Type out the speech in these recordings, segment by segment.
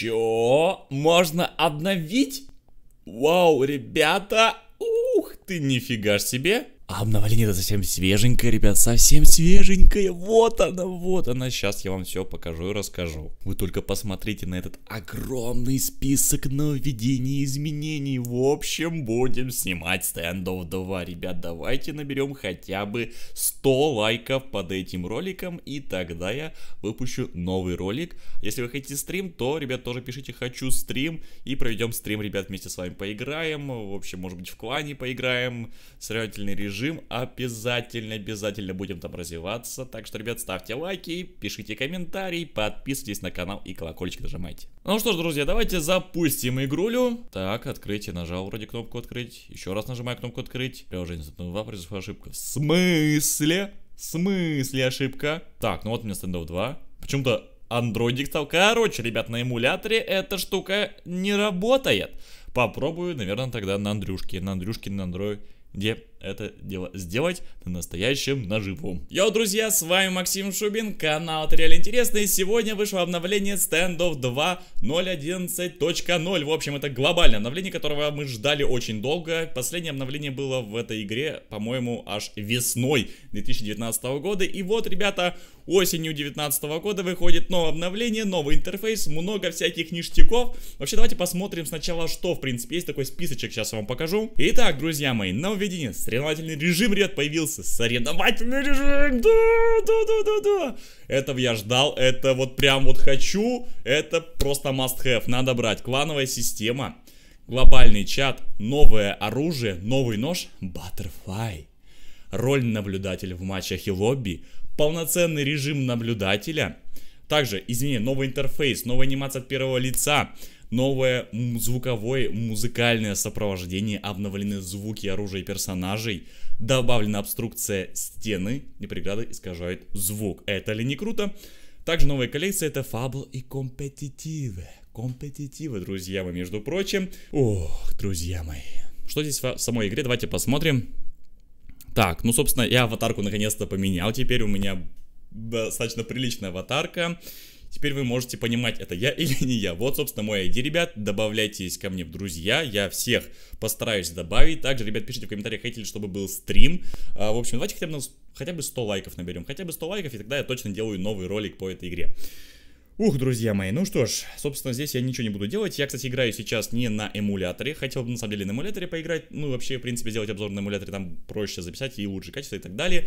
Чё? Можно обновить? Вау, ребята! Ух ты, нифига себе! А обновление это совсем свеженькое, ребят, совсем свеженькое. Вот она, вот она. Сейчас я вам все покажу и расскажу. Вы только посмотрите на этот огромный список нововведений и изменений. В общем, будем снимать стендов 2. Ребят, давайте наберем хотя бы 100 лайков под этим роликом. И тогда я выпущу новый ролик. Если вы хотите стрим, то, ребят, тоже пишите «хочу стрим». И проведем стрим, ребят, вместе с вами поиграем. В общем, может быть, в клане поиграем. Соревновательный режим режим. Обязательно, обязательно будем там развиваться. Так что, ребят, ставьте лайки, пишите комментарии, подписывайтесь на канал и колокольчик нажимайте. Ну что ж, друзья, давайте запустим игрулю. Так, открытие. Нажал вроде кнопку открыть. Еще раз нажимаю кнопку открыть. Приложение Stand 2 произошла ошибка. В смысле? В смысле ошибка? Так, ну вот у меня Stand 2. Почему-то андроидик стал. Короче, ребят, на эмуляторе эта штука не работает. Попробую, наверное, тогда на Андрюшке. На Андрюшке, на Андроиде это дело сделать на настоящем наживом. Йо, друзья, с вами Максим Шубин, канал Триал Интересный. сегодня вышло обновление стендов 2.0.11.0. В общем, это глобальное обновление, которого мы ждали очень долго. Последнее обновление было в этой игре, по-моему, аж весной 2019 года. И вот, ребята, осенью 2019 года выходит новое обновление, новый интерфейс, много всяких ништяков. Вообще, давайте посмотрим сначала, что, в принципе, есть такой списочек, сейчас я вам покажу. Итак, друзья мои, нововведение с Соревновательный режим, ребят, появился. Соревновательный режим! Да, да, да, да, да. Это я ждал, это вот прям вот хочу. Это просто must have. Надо брать. Клановая система, глобальный чат, новое оружие, новый нож, Butterfly. Роль наблюдателя в матчах и лобби, полноценный режим наблюдателя – также, извини, новый интерфейс, новая анимация от первого лица, новое звуковое музыкальное сопровождение, обновлены звуки оружия и персонажей, добавлена обструкция стены и преграды искажают звук. Это ли не круто? Также новая коллекция – это Фабл и Компетитивы. Компетитивы, друзья мои, между прочим. Ох, друзья мои. Что здесь в самой игре? Давайте посмотрим. Так, ну, собственно, я аватарку наконец-то поменял. Теперь у меня достаточно приличная аватарка. Теперь вы можете понимать, это я или не я. Вот, собственно, мой ID, ребят. Добавляйтесь ко мне в друзья. Я всех постараюсь добавить. Также, ребят, пишите в комментариях, хотели, чтобы был стрим. А, в общем, давайте хотя бы, нас, хотя бы 100 лайков наберем. Хотя бы 100 лайков, и тогда я точно делаю новый ролик по этой игре. Ух, друзья мои, ну что ж, собственно, здесь я ничего не буду делать. Я, кстати, играю сейчас не на эмуляторе. Хотел бы, на самом деле, на эмуляторе поиграть. Ну, вообще, в принципе, сделать обзор на эмуляторе там проще записать и лучше качество и так далее.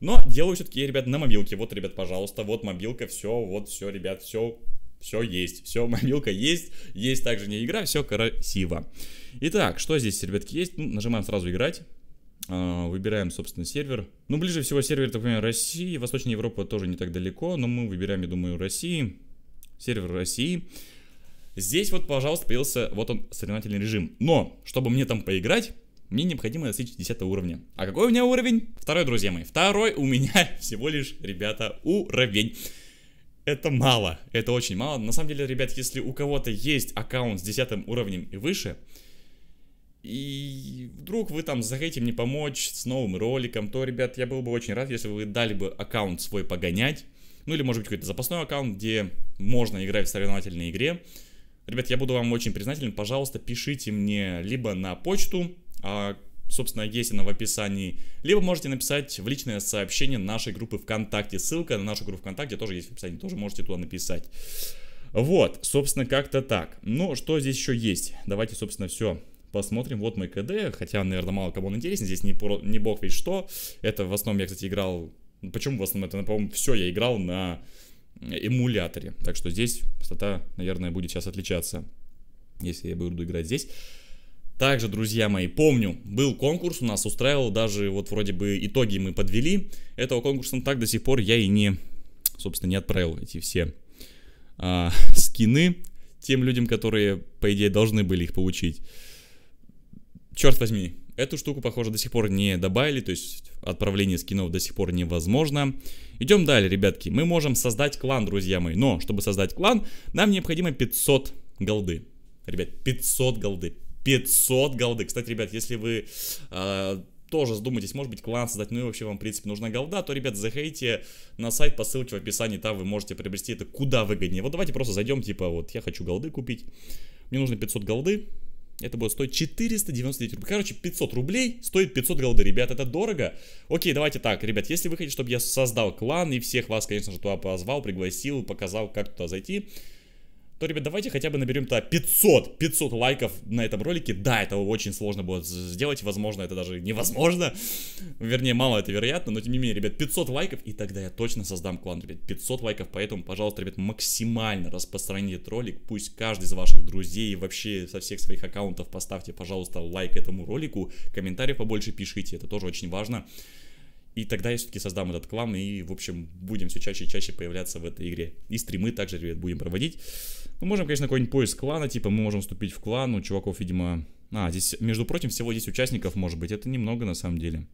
Но делаю все-таки, ребят, на мобилке. Вот, ребят, пожалуйста, вот мобилка, все, вот все, ребят, все, все есть. Все, мобилка есть, есть также не игра, все красиво. Итак, что здесь, ребятки, есть? Ну, нажимаем сразу играть. А, выбираем, собственно, сервер. Ну, ближе всего сервер, так понимаю, России. Восточная Европа тоже не так далеко, но мы выбираем, я думаю, России. Сервер России. Здесь вот, пожалуйста, появился вот он, соревновательный режим. Но, чтобы мне там поиграть, мне необходимо достичь 10 уровня. А какой у меня уровень? Второй, друзья мои. Второй у меня всего лишь, ребята, уровень. Это мало, это очень мало. На самом деле, ребят, если у кого-то есть аккаунт с 10 уровнем и выше, и вдруг вы там захотите мне помочь с новым роликом, то, ребят, я был бы очень рад, если бы вы дали бы аккаунт свой погонять. Ну или, может быть, какой-то запасной аккаунт, где можно играть в соревновательной игре. Ребят, я буду вам очень признателен. Пожалуйста, пишите мне либо на почту, а, собственно, есть она в описании. Либо можете написать в личное сообщение нашей группы ВКонтакте. Ссылка на нашу группу ВКонтакте тоже есть в описании, тоже можете туда написать. Вот, собственно, как-то так. Ну, что здесь еще есть? Давайте, собственно, все посмотрим. Вот мой КД, хотя, наверное, мало кому он интересен. Здесь не, про, не бог ведь что. Это в основном я, кстати, играл... Почему в основном это, по-моему, все я играл на эмуляторе. Так что здесь стата, наверное, будет сейчас отличаться, если я буду играть здесь. Также, друзья мои, помню, был конкурс, у нас устраивал, даже вот вроде бы итоги мы подвели этого конкурса, так до сих пор я и не, собственно, не отправил эти все а, скины тем людям, которые, по идее, должны были их получить. Черт возьми, Эту штуку, похоже, до сих пор не добавили, то есть отправление скинов до сих пор невозможно. Идем далее, ребятки. Мы можем создать клан, друзья мои. Но, чтобы создать клан, нам необходимо 500 голды. Ребят, 500 голды. 500 голды. Кстати, ребят, если вы э, тоже задумаетесь, может быть, клан создать, ну и вообще вам, в принципе, нужна голда, то, ребят, заходите на сайт по ссылке в описании, там вы можете приобрести это куда выгоднее. Вот давайте просто зайдем, типа, вот, я хочу голды купить, мне нужно 500 голды, это будет стоить 499 рублей. Короче, 500 рублей стоит 500 голды. Ребят, это дорого. Окей, давайте так, ребят, если вы хотите, чтобы я создал клан и всех вас, конечно же, туда позвал, пригласил, показал, как туда зайти, то, ребят, давайте хотя бы наберем-то 500, 500 лайков на этом ролике. Да, это очень сложно будет сделать, возможно, это даже невозможно. Вернее, мало это вероятно, но тем не менее, ребят, 500 лайков, и тогда я точно создам клан, ребят, 500 лайков. Поэтому, пожалуйста, ребят, максимально распространите ролик. Пусть каждый из ваших друзей вообще со всех своих аккаунтов поставьте, пожалуйста, лайк этому ролику. Комментарии побольше пишите, это тоже очень важно. И тогда я все-таки создам этот клан, и, в общем, будем все чаще и чаще появляться в этой игре. И стримы также, ребят, будем проводить. Мы ну, можем, конечно, какой-нибудь поиск клана, типа мы можем вступить в клан, у чуваков, видимо... А, здесь, между прочим, всего 10 участников может быть, это немного на самом деле.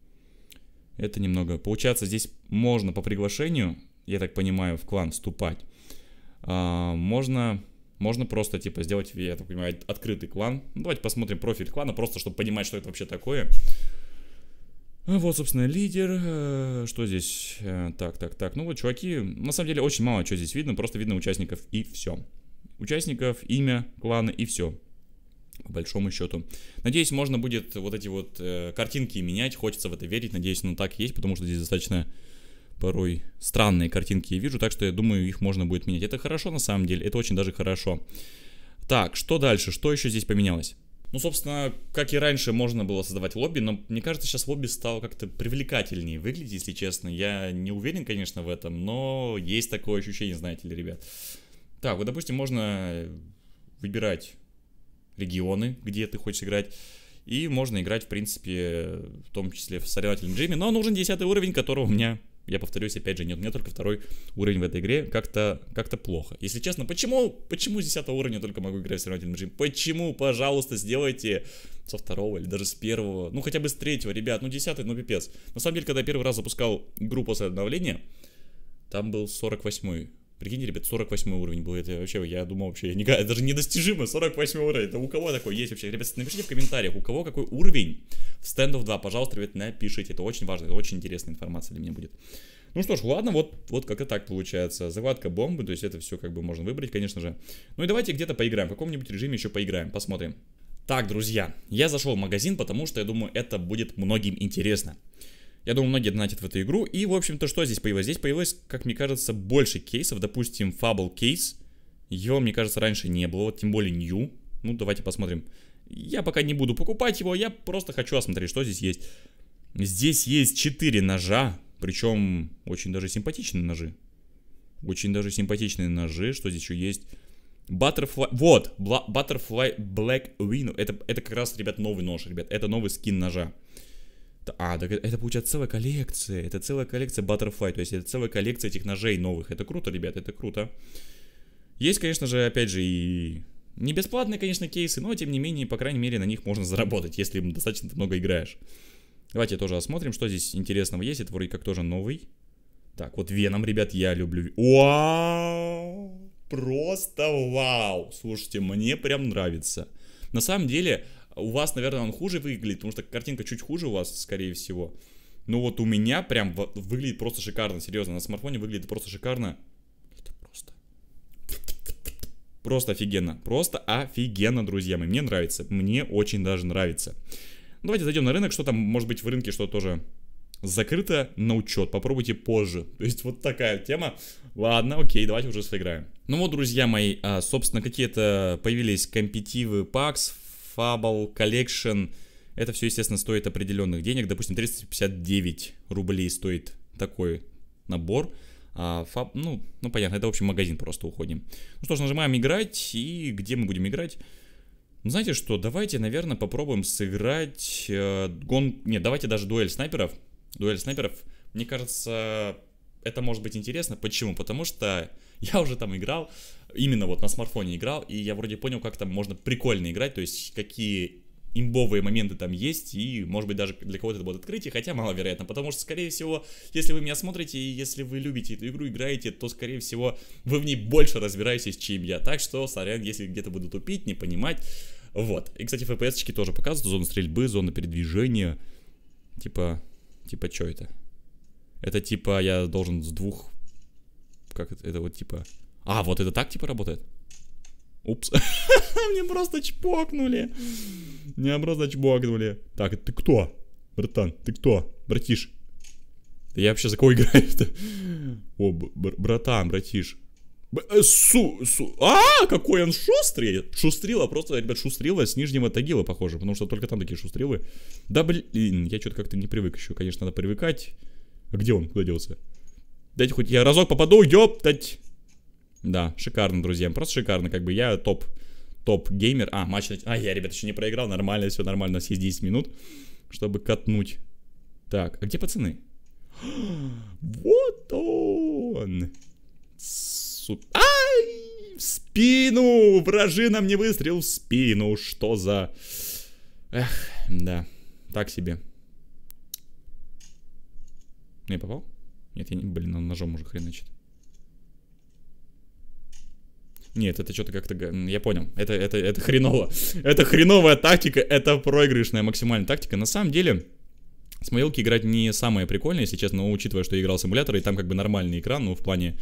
Это немного. Получается, здесь можно по приглашению, я так понимаю, в клан вступать. А, можно, можно просто, типа, сделать, я так понимаю, открытый клан. Ну, давайте посмотрим профиль клана, просто чтобы понимать, что это вообще такое. А вот, собственно, лидер. Э, что здесь? Э, так, так, так. Ну вот, чуваки, на самом деле очень мало чего здесь видно, просто видно участников и все участников, имя, клана и все по большому счету. Надеюсь, можно будет вот эти вот э, картинки менять, хочется в это верить, надеюсь, ну так и есть, потому что здесь достаточно порой странные картинки я вижу, так что я думаю, их можно будет менять. Это хорошо на самом деле, это очень даже хорошо. Так, что дальше, что еще здесь поменялось? Ну, собственно, как и раньше можно было создавать лобби, но мне кажется, сейчас лобби стало как-то привлекательнее выглядеть, если честно. Я не уверен, конечно, в этом, но есть такое ощущение, знаете ли, ребят. Так, вот, допустим, можно э, выбирать регионы, где ты хочешь играть. И можно играть, в принципе, в том числе в соревновательном режиме. Но нужен 10 уровень, которого у меня, я повторюсь, опять же, нет. У меня только второй уровень в этой игре. Как-то как плохо. Если честно, почему, почему с 10 уровня только могу играть в соревновательном режиме? Почему, пожалуйста, сделайте со второго или даже с первого. Ну, хотя бы с третьего, ребят. Ну, 10 ну, пипец. На самом деле, когда я первый раз запускал игру после обновления, там был 48 Прикиньте, ребят, 48 уровень был. Это вообще, я думал, вообще, не, это же недостижимо, 48 уровень. Это у кого такой есть вообще? Ребят, напишите в комментариях, у кого какой уровень в стендов 2. Пожалуйста, ребят, напишите. Это очень важно, это очень интересная информация для меня будет. Ну что ж, ладно, вот, вот как-то так получается. Захватка бомбы, то есть это все как бы можно выбрать, конечно же. Ну и давайте где-то поиграем, в каком-нибудь режиме еще поиграем, посмотрим. Так, друзья, я зашел в магазин, потому что я думаю, это будет многим интересно. Я думаю, многие донатят в эту игру. И, в общем-то, что здесь появилось? Здесь появилось, как мне кажется, больше кейсов. Допустим, Fable Case, Его, мне кажется, раньше не было, тем более New. Ну, давайте посмотрим. Я пока не буду покупать его, я просто хочу осмотреть, что здесь есть. Здесь есть 4 ножа, причем очень даже симпатичные ножи. Очень даже симпатичные ножи, что здесь еще есть. Butterfly, вот, Butterfly Black Window, это, это как раз, ребят, новый нож, ребят, это новый скин ножа. А, так это, получается целая коллекция. Это целая коллекция Butterfly. То есть это целая коллекция этих ножей новых. Это круто, ребят, это круто. Есть, конечно же, опять же, и не бесплатные, конечно, кейсы, но тем не менее, по крайней мере, на них можно заработать, если достаточно много играешь. Давайте тоже осмотрим, что здесь интересного есть. Это вроде как тоже новый. Так, вот Веном, ребят, я люблю. Вау! Просто вау! Слушайте, мне прям нравится. На самом деле, у вас, наверное, он хуже выглядит, потому что картинка чуть хуже у вас, скорее всего. Но вот у меня прям выглядит просто шикарно, серьезно. На смартфоне выглядит просто шикарно. Это просто... Просто офигенно. Просто офигенно, друзья мои. Мне нравится. Мне очень даже нравится. Давайте зайдем на рынок. Что там, может быть, в рынке, что тоже закрыто на учет. Попробуйте позже. То есть вот такая тема. Ладно, окей, давайте уже сыграем. Ну вот, друзья мои, а, собственно, какие-то появились компетивы PAX, Fable Collection. Это все, естественно, стоит определенных денег. Допустим, 359 рублей стоит такой набор. А, фаб, ну, ну, понятно, это, в общем, магазин просто уходим. Ну что ж, нажимаем играть. И где мы будем играть? Ну, знаете что, давайте, наверное, попробуем сыграть э, гон... Нет, давайте даже дуэль снайперов. Дуэль снайперов. Мне кажется, это может быть интересно. Почему? Потому что я уже там играл, именно вот на смартфоне играл, и я вроде понял, как там можно прикольно играть, то есть какие имбовые моменты там есть, и, может быть, даже для кого-то это будет открытие, хотя маловероятно, потому что, скорее всего, если вы меня смотрите, и если вы любите эту игру, играете, то, скорее всего, вы в ней больше разбираетесь, чем я, так что, сорян, если где-то буду тупить, не понимать, вот. И, кстати, FPS-очки тоже показывают, зона стрельбы, зона передвижения, типа, типа, что это? Это типа я должен с двух... Как это, это вот типа... А, вот это так типа работает? Упс. Мне просто чпокнули. мне просто чпокнули. Так, ты кто? Братан, ты кто? Братиш. Я вообще за кого играю-то? О, братан, братиш. Э, су, су, а, какой он шустрый! Шустрила, просто, ребят, шустрила с нижнего тагила, похоже, потому что только там такие шустрилы. Да, блин, я что-то как-то не привык еще, конечно, надо привыкать. А где он? Куда делся? Дайте хоть я разок попаду, ёптать! Да, шикарно, друзья, просто шикарно, как бы я топ, топ геймер. А, матч, а я, ребят, еще не проиграл, нормально, все нормально, у нас есть 10 минут, чтобы катнуть. Так, а где пацаны? Вот он! Су... Ай! В спину! Вражина мне выстрел в спину! Что за... Эх, да, так себе. Не попал? Нет, я не... Блин, он ножом уже хреначит. Нет, это что-то как-то... Я понял. Это, это, это хреново. Это хреновая тактика, это проигрышная максимальная тактика. На самом деле... с Смоилки играть не самое прикольное, если честно, но учитывая, что я играл симулятор, и там как бы нормальный экран, ну, в плане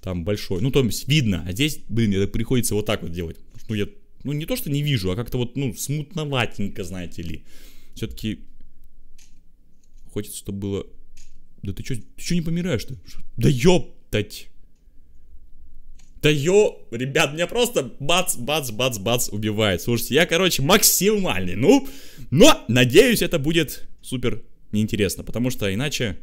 там большой. Ну, то есть видно, а здесь, блин, это приходится вот так вот делать. Ну, я, ну, не то, что не вижу, а как-то вот, ну, смутноватенько, знаете ли. Все-таки хочется, чтобы было да ты что, ты чё не помираешь ты? Да ёптать! Да ё, ребят, меня просто бац, бац, бац, бац убивает. Слушайте, я, короче, максимальный, ну, но, надеюсь, это будет супер неинтересно, потому что иначе,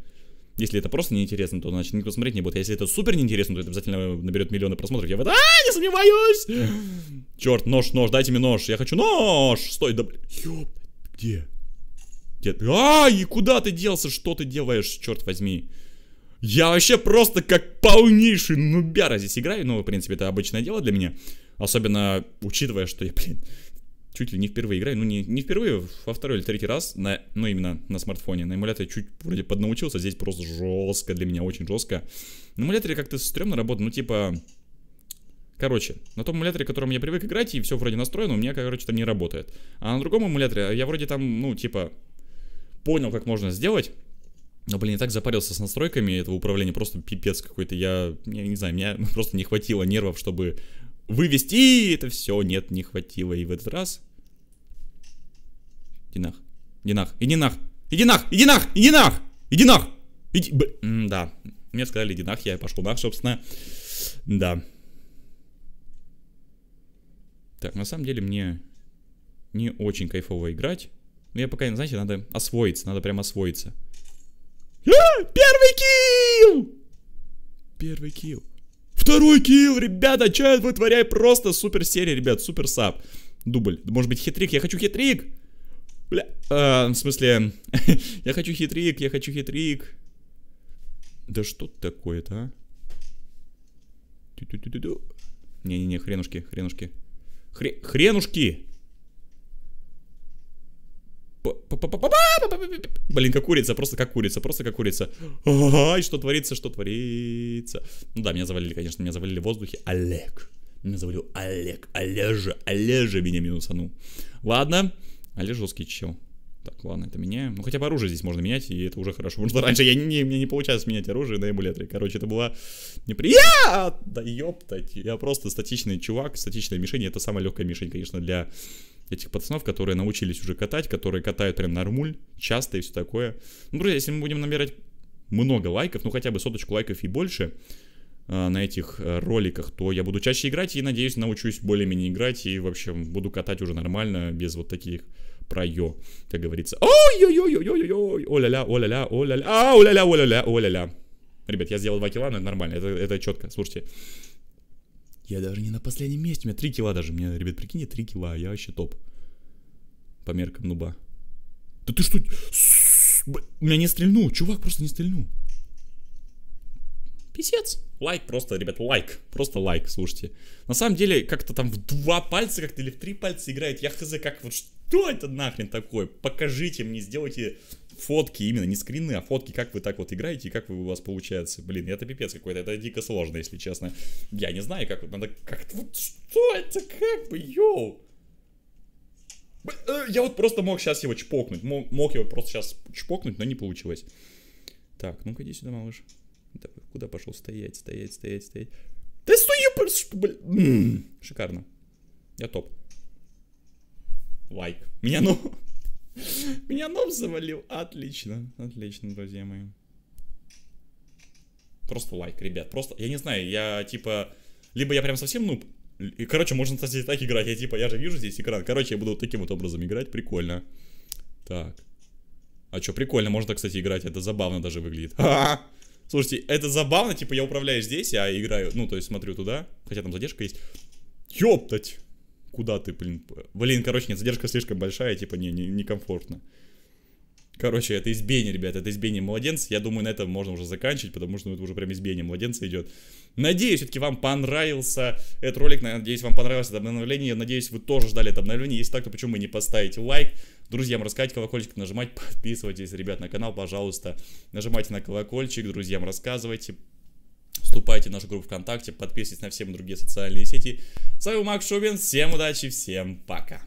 если это просто неинтересно, то, значит, никто смотреть не будет. А если это супер неинтересно, то это обязательно наберет миллионы просмотров. Я в это, а, не сомневаюсь! Черт, нож, нож, дайте мне нож, я хочу нож! Стой, да, ёп, где? Дед, а, и куда ты делся, что ты делаешь, черт возьми. Я вообще просто как полнейший нубяра здесь играю, ну, в принципе, это обычное дело для меня. Особенно учитывая, что я, блин, чуть ли не впервые играю, ну не, не впервые, во второй или третий раз, на, ну именно на смартфоне, на эмуляторе чуть вроде поднаучился, здесь просто жестко для меня, очень жестко. На эмуляторе как-то стрёмно работает, ну типа... Короче, на том эмуляторе, которым я привык играть, и все вроде настроено, у меня, короче, там не работает. А на другом эмуляторе я вроде там, ну, типа, понял, как можно сделать. Но, блин, я так запарился с настройками этого управления, просто пипец какой-то. Я, я не знаю, мне просто не хватило нервов, чтобы вывести и это все. Нет, не хватило. И в этот раз... Иди нах. Иди нах. Иди нах. Иди нах. Иди нах. Иди нах. Иди нах. Иди... Б... да. Мне сказали, иди нах. Я пошел нах, собственно. Да. Так, на самом деле мне не очень кайфово играть. Но ну, я пока, знаете, надо освоиться, надо прям освоиться. А, первый килл! Первый килл. Второй килл, ребята, чай вытворяй просто супер серия, ребят, супер саб. Дубль. Может быть, хитрик? Я хочу хитрик! Бля, э, в смысле, я хочу хитрик, я хочу хитрик. Да что такое-то, а? Не-не-не, хренушки, хренушки. Хре хренушки! Блин, как курица, просто как курица, просто как курица. Ай, что творится, что творится. Ну да, меня завалили, конечно, меня завалили в воздухе. Олег. Меня завалил Олег. Олежа, Олежа меня минусанул. Ладно. Олеж жесткий чел. Так, ладно, это меняем. Ну, хотя бы оружие здесь можно менять, и это уже хорошо. Потому что раньше я не, мне не получалось менять оружие на эмуляторе. Короче, это было неприятно. Да ёптать. Я просто статичный чувак, статичная мишень. Это самая легкая мишень, конечно, для этих пацанов, которые научились уже катать, которые катают прям нормуль, часто и все такое. Ну, друзья, если мы будем набирать много лайков, ну хотя бы соточку лайков и больше э, на этих э, роликах, то я буду чаще играть и, надеюсь, научусь более-менее играть и, в общем, буду катать уже нормально, без вот таких проё, как говорится. Ой-ой-ой-ой-ой-ой, о-ля-ля, о-ля-ля, о-ля-ля, а, о-ля-ля, о-ля-ля, о-ля-ля. Ребят, я сделал 2 кило, но это нормально, это, это четко, слушайте. Я даже не на последнем месте, у меня 3 кило даже. Мне, ребят, прикиньте, 3 кило, а я вообще топ. По меркам нуба. Да ты что? У Меня не стрельну, чувак просто не стрельну. Писец. Лайк просто, ребят, лайк. Просто лайк, слушайте. На самом деле, как-то там в два пальца как-то или в три пальца играет. Я хз, как вот что это нахрен такое? Покажите мне, сделайте фотки именно, не скрины, а фотки, как вы так вот играете и как вы, у вас получается. Блин, это пипец какой-то, это дико сложно, если честно. Я не знаю, как надо, как вот что это, как бы, йоу. Э, я вот просто мог сейчас его чпокнуть, мог, мог его просто сейчас чпокнуть, но не получилось. Так, ну-ка иди сюда, малыш. куда пошел? Стоять, стоять, стоять, стоять. Да стой, блин. Шикарно. Я топ. Лайк. Меня ну... Меня нов завалил. Отлично, отлично, друзья мои. Просто лайк, ребят. Просто, я не знаю, я типа... Либо я прям совсем нуб. И, короче, можно, кстати, так играть. Я типа, я же вижу здесь экран. Короче, я буду вот таким вот образом играть. Прикольно. Так. А что, прикольно, можно, кстати, играть. Это забавно даже выглядит. Ха-ха. Слушайте, это забавно, типа я управляю здесь, а играю, ну, то есть смотрю туда, хотя там задержка есть. Ёптать! куда ты, блин? Блин, короче, нет, задержка слишком большая, типа, не, не, некомфортно. Короче, это избиение, ребят, это избиение младенца. Я думаю, на этом можно уже заканчивать, потому что ну, это уже прям избиение младенца идет. Надеюсь, все-таки вам понравился этот ролик. Надеюсь, вам понравилось это обновление. Надеюсь, вы тоже ждали это обновление. Если так, то почему бы не поставить лайк? Друзьям рассказать, колокольчик нажимать, подписывайтесь, ребят, на канал, пожалуйста. Нажимайте на колокольчик, друзьям рассказывайте, Вступайте в нашу группу ВКонтакте, подписывайтесь на все мои другие социальные сети. С вами Макс Шубин, всем удачи, всем пока.